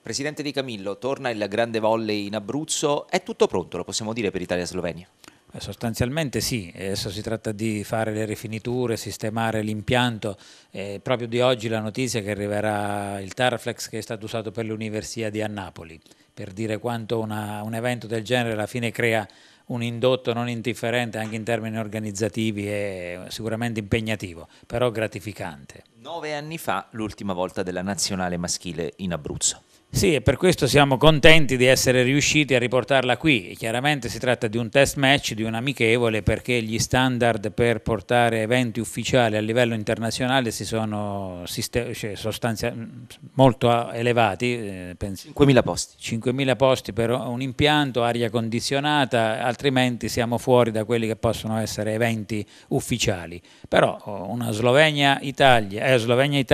Presidente Di Camillo, torna il grande volley in Abruzzo, è tutto pronto, lo possiamo dire, per Italia-Slovenia? Eh, sostanzialmente sì, adesso si tratta di fare le rifiniture, sistemare l'impianto, eh, proprio di oggi la notizia che arriverà il Tarflex che è stato usato per l'Università di Annapoli, per dire quanto una, un evento del genere alla fine crea un indotto non indifferente anche in termini organizzativi e sicuramente impegnativo, però gratificante. Nove anni fa l'ultima volta della nazionale maschile in Abruzzo. Sì, e per questo siamo contenti di essere riusciti a riportarla qui. Chiaramente si tratta di un test match, di un amichevole, perché gli standard per portare eventi ufficiali a livello internazionale si sono cioè, mm, molto eh, elevati. 5.000 eh, posti. 5.000 posti per un impianto, aria condizionata, altrimenti siamo fuori da quelli che possono essere eventi ufficiali. Però oh, una Slovenia-Italia eh, Slovenia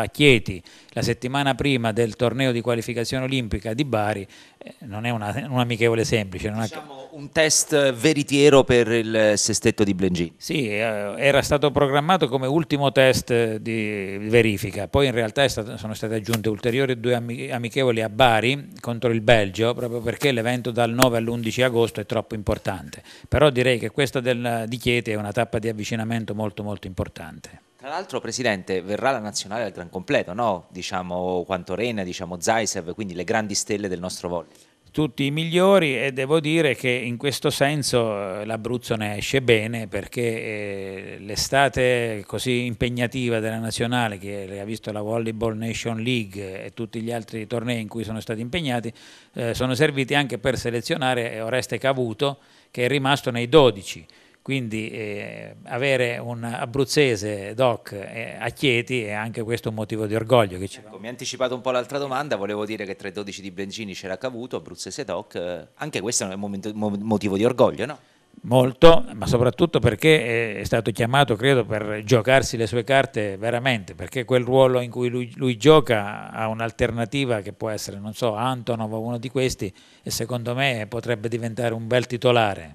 a Chieti la settimana prima del torneo di qualificazione olimpica di Bari eh, non è una, un amichevole semplice. Diciamo è... un test veritiero per il sestetto di Blengin. Sì, eh, era stato programmato come ultimo test di verifica, poi in realtà stato, sono state aggiunte ulteriori due amichevoli a Bari contro il Belgio, proprio perché l'evento dal 9 all'11 agosto è troppo importante importante, però direi che questa del, di Chieti è una tappa di avvicinamento molto molto importante. Tra l'altro, Presidente, verrà la nazionale al gran completo, no? Diciamo Quantorena, diciamo Zaisev, quindi le grandi stelle del nostro volley tutti i migliori e devo dire che in questo senso eh, l'Abruzzo ne esce bene perché eh, l'estate così impegnativa della nazionale che ha visto la Volleyball Nation League e tutti gli altri tornei in cui sono stati impegnati eh, sono serviti anche per selezionare Oreste Cavuto che è rimasto nei 12 quindi eh, avere un abruzzese doc eh, a Chieti è anche questo un motivo di orgoglio. Ecco, mi ha anticipato un po' l'altra domanda, volevo dire che tra i 12 di Benzini c'era Cavuto, abruzzese doc, eh, anche questo è un momento, mo motivo di orgoglio, no? Molto, ma soprattutto perché eh, è stato chiamato, credo, per giocarsi le sue carte veramente, perché quel ruolo in cui lui, lui gioca ha un'alternativa che può essere, non so, Antonov o uno di questi e secondo me potrebbe diventare un bel titolare.